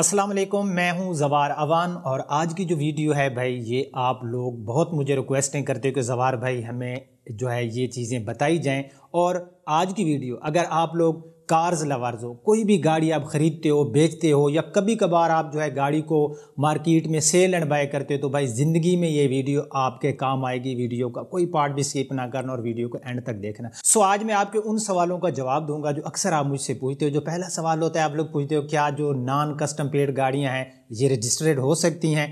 अस्सलाम वालेकुम मैं हूं जवार अवान और आज की जो वीडियो है भाई ये आप लोग बहुत मुझे रिक्वेस्टें करते हो कि जवार भाई हमें जो है ये चीज़ें बताई जाएं और आज की वीडियो अगर आप लोग कार्स लवर्स हो कोई भी गाड़ी आप ख़रीदते हो बेचते हो या कभी कभार आप जो है गाड़ी को मार्केट में सेल एंड बाय करते हो तो भाई ज़िंदगी में ये वीडियो आपके काम आएगी वीडियो का कोई पार्ट भी स्किप ना करना और वीडियो को एंड तक देखना सो आज मैं आपके उन सवालों का जवाब दूंगा जो अक्सर आप मुझसे पूछते हो जो पहला सवाल होता है आप लोग पूछते हो क्या जो नॉन कस्टम पेड गाड़ियाँ हैं ये रजिस्टर्ड हो सकती हैं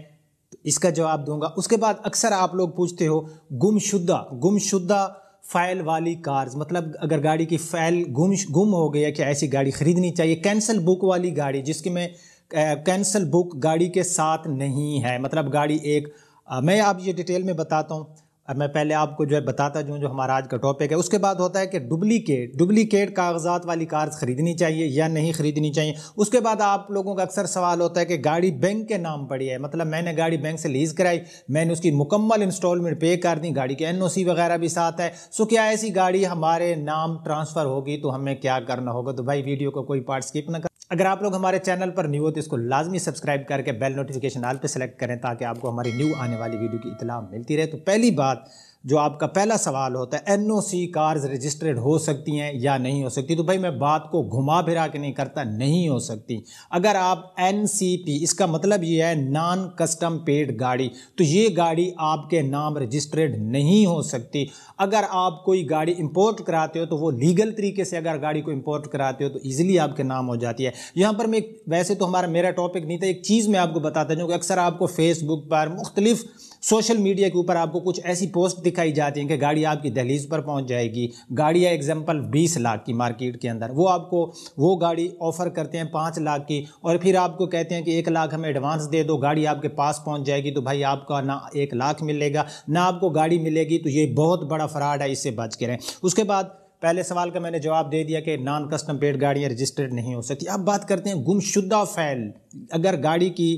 तो इसका जवाब दूंगा उसके बाद अक्सर आप लोग पूछते हो गुमशुदा गुमशुदा फ़ैल वाली कार्स मतलब अगर गाड़ी की फ़ैल गुम गुम हो गई है कि ऐसी गाड़ी ख़रीदनी चाहिए कैंसिल बुक वाली गाड़ी जिसकी में कैंसिल बुक गाड़ी के साथ नहीं है मतलब गाड़ी एक आ, मैं आप ये डिटेल में बताता हूँ अब मैं पहले आपको जो है बताता जूँ जो हमारा आज का टॉपिक है उसके बाद होता है कि डुप्लीकेट डुप्लीकेट कागजात वाली कार ख़रीदनी चाहिए या नहीं ख़रीदनी चाहिए उसके बाद आप लोगों का अक्सर सवाल होता है कि गाड़ी बैंक के नाम पड़ी है मतलब मैंने गाड़ी बैंक से लीज़ कराई मैंने उसकी मुकम्मल इंस्टॉलमेंट पे कर दी गाड़ी के एन वगैरह भी साथ है सो क्या ऐसी गाड़ी हमारे नाम ट्रांसफ़र होगी तो हमें क्या करना होगा तो भाई वीडियो को कोई पार्ट स्किप ना कर अगर आप लोग हमारे चैनल पर न्यू हो तो इसको लाजमी सब्सक्राइब करके बेल नोटिफिकेशन आल पे सेलेक्ट करें ताकि आपको हमारी न्यू आने वाली वीडियो की इतला मिलती रहे तो पहली बात जो आपका पहला सवाल होता है N O C cars registered हो सकती हैं या नहीं हो सकती तो भाई मैं बात को घुमा फिरा के नहीं करता नहीं हो सकती अगर आप एन सी पी इसका मतलब ये है नॉन कस्टम पेड गाड़ी तो ये गाड़ी आपके नाम रजिस्टर्ड नहीं हो सकती अगर आप कोई गाड़ी इंपोर्ट कराते हो तो वो लीगल तरीके से अगर गाड़ी को इंपोर्ट कराते हो तो ईजिली आपके नाम हो जाती है यहाँ पर मैं वैसे तो हमारा मेरा टॉपिक नहीं था एक चीज़ मैं आपको बताता हूँ कि अक्सर आपको फेसबुक पर मुख्तलिफ़ सोशल मीडिया के ऊपर आपको कुछ ऐसी पोस्ट दिखाई जाती हैं कि गाड़ी आपकी दहलीज पर पहुंच जाएगी गाड़ी है एग्जाम्पल बीस लाख की मार्केट के अंदर वो आपको वो गाड़ी ऑफ़र करते हैं पाँच लाख की और फिर आपको कहते हैं कि एक लाख हमें एडवांस दे दो गाड़ी आपके पास पहुँच जाएगी तो भाई आपका ना एक लाख मिलेगा ना आपको गाड़ी मिलेगी तो ये बहुत बड़ा फ्रॉड है इससे बच के रहें उसके बाद पहले सवाल का मैंने जवाब दे दिया कि नॉन कस्टम पेड गाड़ियाँ रजिस्टर्ड नहीं हो सकती अब बात करते हैं गुमशुदा फैल अगर गाड़ी की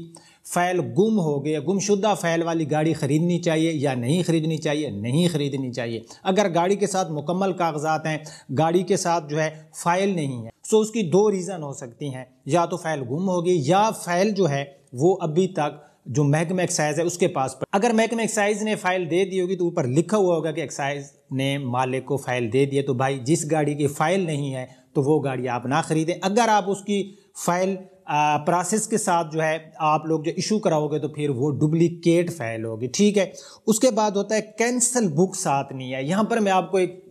फ़ैल गुम हो गया गुमशुदा फ़ैल वाली गाड़ी ख़रीदनी चाहिए या नहीं ख़रीदनी चाहिए नहीं ख़रीदनी चाहिए अगर गाड़ी के साथ मुकम्मल कागजात हैं गाड़ी के साथ जो है फ़ाइल नहीं है सो उसकी दो रीज़न हो सकती हैं या तो फ़ाइल गुम होगी या फ़ाइल जो है वो अभी तक जो महकमा एक्साइज है उसके पास पर अगर महकमा एक्साइज ने फाइल दे दी होगी तो ऊपर लिखा हुआ होगा कि एक्साइज ने मालिक को फाइल दे दिया तो भाई जिस गाड़ी की फाइल नहीं है तो वो गाड़ी आप ना खरीदें अगर आप उसकी फाइल प्रोसेस के साथ जो है आप लोग जो इशू कराओगे तो फिर वो डुप्लीकेट फाइल होगी ठीक है उसके बाद होता है कैंसिल बुक साथ नहीं है यहाँ पर मैं आपको एक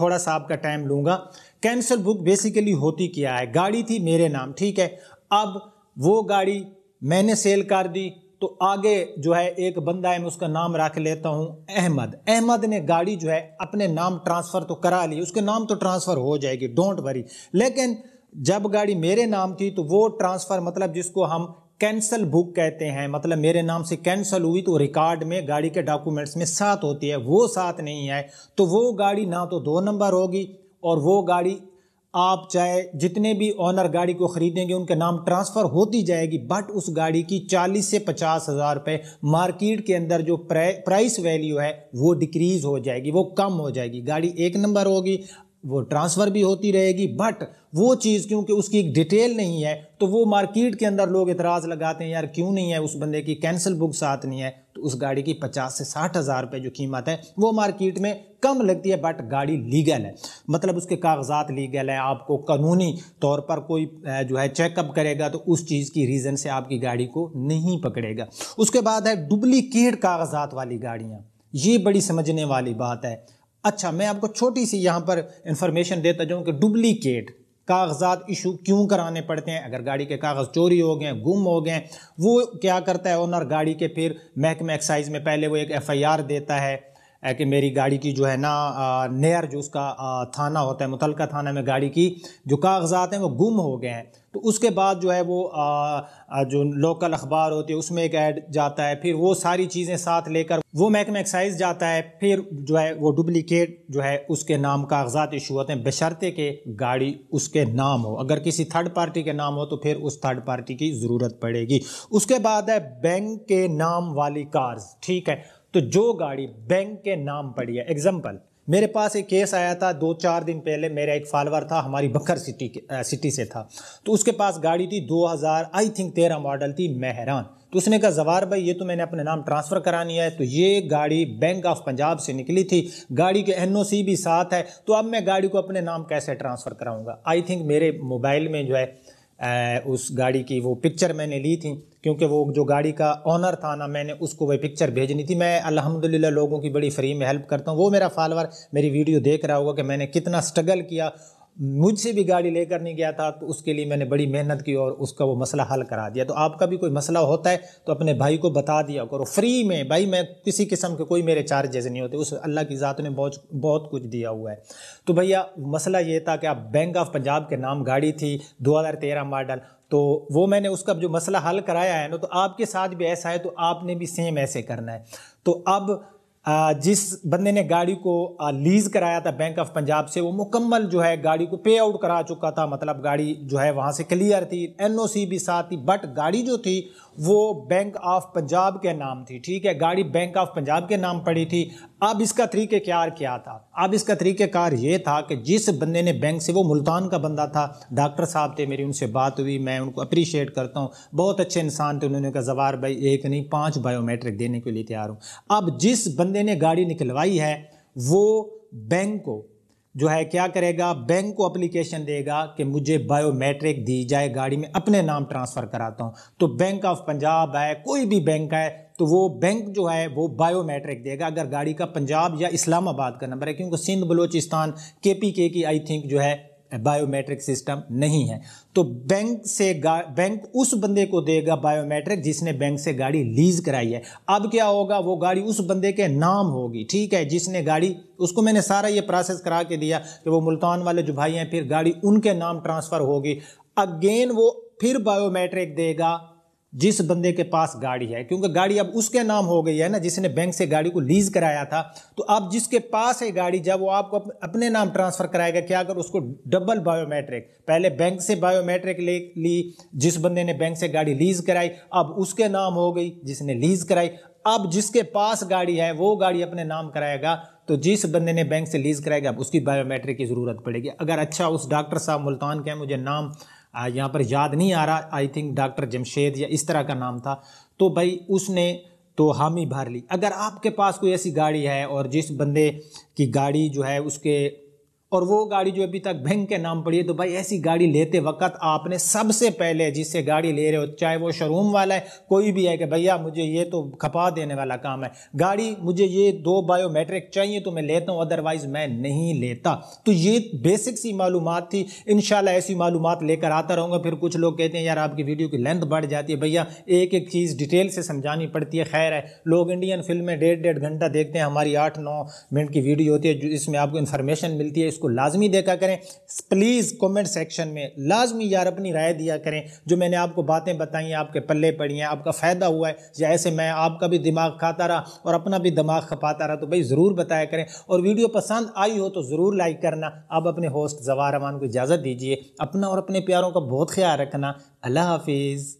थोड़ा सा आपका टाइम लूँगा कैंसिल बुक बेसिकली होती क्या है गाड़ी थी मेरे नाम ठीक है अब वो गाड़ी मैंने सेल कर दी तो आगे जो है एक बंदा है मैं उसका नाम रख लेता हूँ अहमद अहमद ने गाड़ी जो है अपने नाम ट्रांसफ़र तो करा ली उसके नाम तो ट्रांसफ़र हो जाएगी डोंट वरी लेकिन जब गाड़ी मेरे नाम थी तो वो ट्रांसफ़र मतलब जिसको हम कैंसल बुक कहते हैं मतलब मेरे नाम से कैंसल हुई तो रिकॉर्ड में गाड़ी के डॉक्यूमेंट्स में साथ होती है वो साथ नहीं है तो वो गाड़ी ना तो दो नंबर होगी और वो गाड़ी आप चाहे जितने भी ऑनर गाड़ी को ख़रीदेंगे उनके नाम ट्रांसफ़र होती जाएगी बट उस गाड़ी की चालीस से पचास हज़ार रुपये मार्केट के अंदर जो प्राइस वैल्यू है वो डिक्रीज़ हो जाएगी वो कम हो जाएगी गाड़ी एक नंबर होगी वो ट्रांसफ़र भी होती रहेगी बट वो चीज़ क्योंकि उसकी एक डिटेल नहीं है तो वो मार्केट के अंदर लोग इतराज़ लगाते हैं यार क्यों नहीं है उस बंदे की कैंसिल बुक साथ नहीं है तो उस गाड़ी की पचास से साठ हज़ार रुपये जो कीमत है वो मार्केट में कम लगती है बट गाड़ी लीगल है मतलब उसके कागजात लीगल है आपको कानूनी तौर पर कोई जो है चेकअप करेगा तो उस चीज़ की रीज़न से आपकी गाड़ी को नहीं पकड़ेगा उसके बाद है डुप्लीकेट कागजात वाली गाड़ियाँ ये बड़ी समझने वाली बात है अच्छा मैं आपको छोटी सी यहाँ पर इंफॉर्मेशन देता जाऊँ कि डुप्लीकेट कागजात इशू क्यों कराने पड़ते हैं अगर गाड़ी के कागज़ चोरी हो गए गुम हो गए वो क्या करता है ओनर गाड़ी के फिर महकमा एक्साइज में पहले वो एक एफ़ देता है कि मेरी गाड़ी की जो है ना नेयर जो उसका थाना होता है मुतल थाना में गाड़ी की जो कागजात हैं वो गुम हो गए हैं तो उसके बाद जो है वो जो लोकल अखबार होती है उसमें एक ऐड जाता है फिर वो सारी चीज़ें साथ लेकर वो महकमा एक्साइज जाता है फिर जो है वो डुप्लिकेट जो है उसके नाम कागजात इशू होते हैं बशर्ते के गाड़ी उसके नाम हो अगर किसी थर्ड पार्टी के नाम हो तो फिर उस थर्ड पार्टी की ज़रूरत पड़ेगी उसके बाद है बैंक के नाम वाली कार्स ठीक है तो जो गाड़ी बैंक के नाम पड़ी है एग्जाम्पल मेरे पास एक केस आया था दो चार दिन पहले मेरा एक फॉलोअर था हमारी बकर सिटी के आ, सिटी से था तो उसके पास गाड़ी थी 2000 आई थिंक तेरह मॉडल थी मेहरान तो उसने कहा जवार भाई ये तो मैंने अपने नाम ट्रांसफ़र करानी है तो ये गाड़ी बैंक ऑफ पंजाब से निकली थी गाड़ी के एन भी साथ है तो अब मैं गाड़ी को अपने नाम कैसे ट्रांसफ़र कराऊँगा आई थिंक मेरे मोबाइल में जो है आ, उस गाड़ी की वो पिक्चर मैंने ली थी क्योंकि वो जो गाड़ी का ऑनर था ना मैंने उसको वही पिक्चर भेजनी थी मैं अलहमदिल्ला लोगों की बड़ी फ्री में हेल्प करता हूँ वो मेरा फॉलोअर मेरी वीडियो देख रहा होगा कि मैंने कितना स्ट्रगल किया मुझसे भी गाड़ी लेकर नहीं गया था तो उसके लिए मैंने बड़ी मेहनत की और उसका वो मसला हल करा दिया तो आपका भी कोई मसला होता है तो अपने भाई को बता दिया करो फ्री में भाई मैं किसी किस्म के कोई मेरे चार्जेज नहीं होते उस अल्लाह की ज़ात ने बहुत बहुत कुछ दिया हुआ है तो भैया मसला ये था कि आप बैंक ऑफ पंजाब के नाम गाड़ी थी दो मॉडल तो वो मैंने उसका जो मसला हल कराया है ना तो आपके साथ भी ऐसा है तो आपने भी सेम ऐसे करना है तो अब जिस बंदे ने गाड़ी को लीज़ कराया था बैंक ऑफ पंजाब से वो मुकम्मल जो है गाड़ी को पे आउट करा चुका था मतलब गाड़ी जो है वहाँ से क्लियर थी एनओसी भी साथ थी बट गाड़ी जो थी वो बैंक ऑफ पंजाब के नाम थी ठीक है गाड़ी बैंक ऑफ पंजाब के नाम पड़ी थी अब इसका क्यार क्या था अब इसका तरीक़ार ये था कि जिस बंदे ने बैंक से वो मुल्तान का बंदा था डॉक्टर साहब थे मेरी उनसे बात हुई मैं उनको अप्रिशिएट करता हूँ बहुत अच्छे इंसान थे उन्होंने कहा जवार भाई एक नहीं पाँच बायोमेट्रिक देने के लिए तैयार हूँ अब जिस बंदे बंदे ने गाड़ी निकलवाई है वो बैंक को जो है क्या करेगा बैंक को अप्लीकेशन देगा कि मुझे बायोमेट्रिक दी जाए गाड़ी में अपने नाम ट्रांसफ़र कराता हूँ तो बैंक ऑफ पंजाब है कोई भी बैंक है तो वो बैंक जो है वो बायोमेट्रिक देगा अगर गाड़ी का पंजाब या इस्लामाबाद का नंबर है क्योंकि सिंध बलोचिस्तान के पी के की आई थिंक जो है बायोमेट्रिक सिस्टम नहीं है तो बैंक से बैंक उस बंदे को देगा बायोमेट्रिक जिसने बैंक से गाड़ी लीज कराई है अब क्या होगा वो गाड़ी उस बंदे के नाम होगी ठीक है जिसने गाड़ी उसको मैंने सारा ये प्रोसेस करा के दिया कि वो मुल्तान वाले जो भाई हैं फिर गाड़ी उनके नाम ट्रांसफ़र होगी अगेन वो फिर बायोमेट्रिक देगा जिस बंदे के पास गाड़ी है क्योंकि गाड़ी अब उसके नाम हो गई है ना जिसने बैंक से गाड़ी को लीज कराया था तो अब जिसके पास है गाड़ी जब वो आपको अपने नाम ट्रांसफ़र कराएगा क्या अगर उसको डबल बायोमेट्रिक पहले बैंक से बायोमेट्रिक ले ली जिस बंदे ने बैंक से गाड़ी लीज कराई अब उसके नाम हो गई जिसने लीज कराई अब जिसके पास गाड़ी है वो गाड़ी अपने नाम कराएगा तो जिस बंदे ने बैंक से लीज कराएगा अब उसकी बायोमेट्रिक की ज़रूरत पड़ेगी अगर अच्छा उस डॉक्टर साहब मुल्तान के मुझे नाम यहाँ पर याद नहीं आ रहा आई थिंक डॉक्टर जमशेद या इस तरह का नाम था तो भाई उसने तो हामी भर ली अगर आपके पास कोई ऐसी गाड़ी है और जिस बंदे की गाड़ी जो है उसके और वो गाड़ी जो अभी तक भेंग के नाम पड़ी है तो भाई ऐसी गाड़ी लेते वक्त आपने सबसे पहले जिससे गाड़ी ले रहे हो चाहे वो शोरूम वाला है कोई भी है कि भैया मुझे ये तो खपा देने वाला काम है गाड़ी मुझे ये दो बायोमेट्रिक चाहिए तो मैं लेता हूँ अदरवाइज़ मैं नहीं लेता तो ये बेसिक सी मालूम थी इन ऐसी मालूम लेकर आता रहूँगा फिर कुछ लोग कहते हैं यार आपकी वीडियो की लेंथ बढ़ जाती है भैया एक एक चीज़ डिटेल से समझानी पड़ती है खैर है लोग इंडियन फिल्में डेढ़ डेढ़ घंटा देखते हैं हमारी आठ नौ मिनट की वीडियो होती है जिसमें आपको इन्फॉर्मेशन मिलती है इसको लाजमी देखा करें प्लीज़ कमेंट सेक्शन में लाजमी यार अपनी राय दिया करें जो मैंने आपको बातें बताई आपके पल्ले पड़ी हैं आपका फ़ायदा हुआ है या ऐसे मैं आपका भी दिमाग खाता रहा और अपना भी दिमाग खपाता रहा तो भाई ज़रूर बताया करें और वीडियो पसंद आई हो तो ज़रूर लाइक करना आप अपने होस्ट जवार को इजाज़त दीजिए अपना और अपने प्यारों का बहुत ख्याल रखना अल्लाह हाफिज़